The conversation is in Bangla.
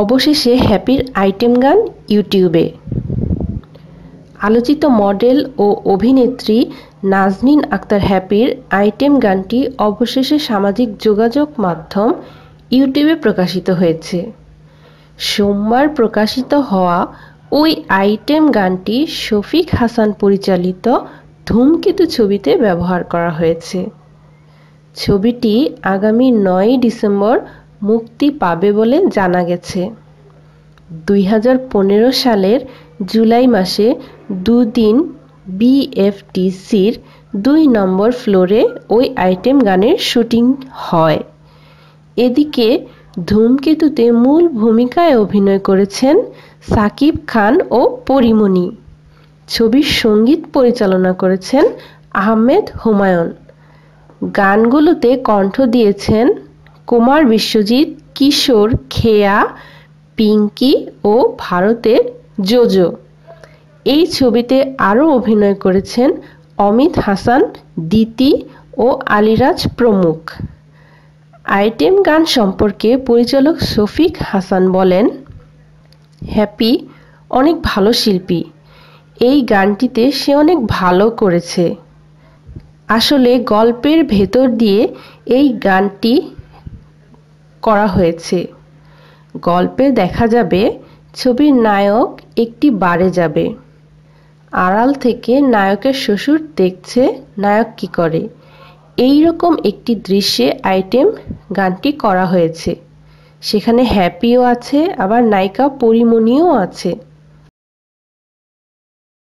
অবশেষে হ্যাপির আইটেম গান ইউটিউবে আলোচিত মডেল ও অভিনেত্রী নাজনিন আক্তার হ্যাপির আইটেম গানটি অবশেষে সামাজিক যোগাযোগ মাধ্যম ইউটিউবে প্রকাশিত হয়েছে সোমবার প্রকাশিত হওয়া ওই আইটেম গানটি শফিক হাসান পরিচালিত ধূমকেতু ছবিতে ব্যবহার করা হয়েছে ছবিটি আগামী নয়ই ডিসেম্বর মুক্তি পাবে বলে জানা গেছে দুই সালের জুলাই মাসে দুদিন বিএফটিসির দুই নম্বর ফ্লোরে ওই আইটেম গানের শুটিং হয় এদিকে ধূমকেতুতে মূল ভূমিকায় অভিনয় করেছেন সাকিব খান ও পরিমণি ছবির সঙ্গীত পরিচালনা করেছেন আহমেদ হুমায়ুন গানগুলোতে কণ্ঠ দিয়েছেন কুমার বিশ্বজিৎ কিশোর খেয়া পিঙ্কি ও ভারতের জোজো এই ছবিতে আরও অভিনয় করেছেন অমিত হাসান দিতি ও আলিরাজ প্রমুখ আইটেম গান সম্পর্কে পরিচালক শফিক হাসান বলেন হ্যাপি অনেক ভালো শিল্পী এই গানটিতে সে অনেক ভালো করেছে আসলে গল্পের ভেতর দিয়ে এই গানটি করা হয়েছে গল্পে দেখা যাবে ছবির নায়ক একটি বারে যাবে আড়াল থেকে নায়কের শ্বশুর দেখছে নায়ক কি করে এই রকম একটি দৃশ্যে আইটেম গানটি করা হয়েছে সেখানে হ্যাপিও আছে আবার নায়িকা পরিমণিও আছে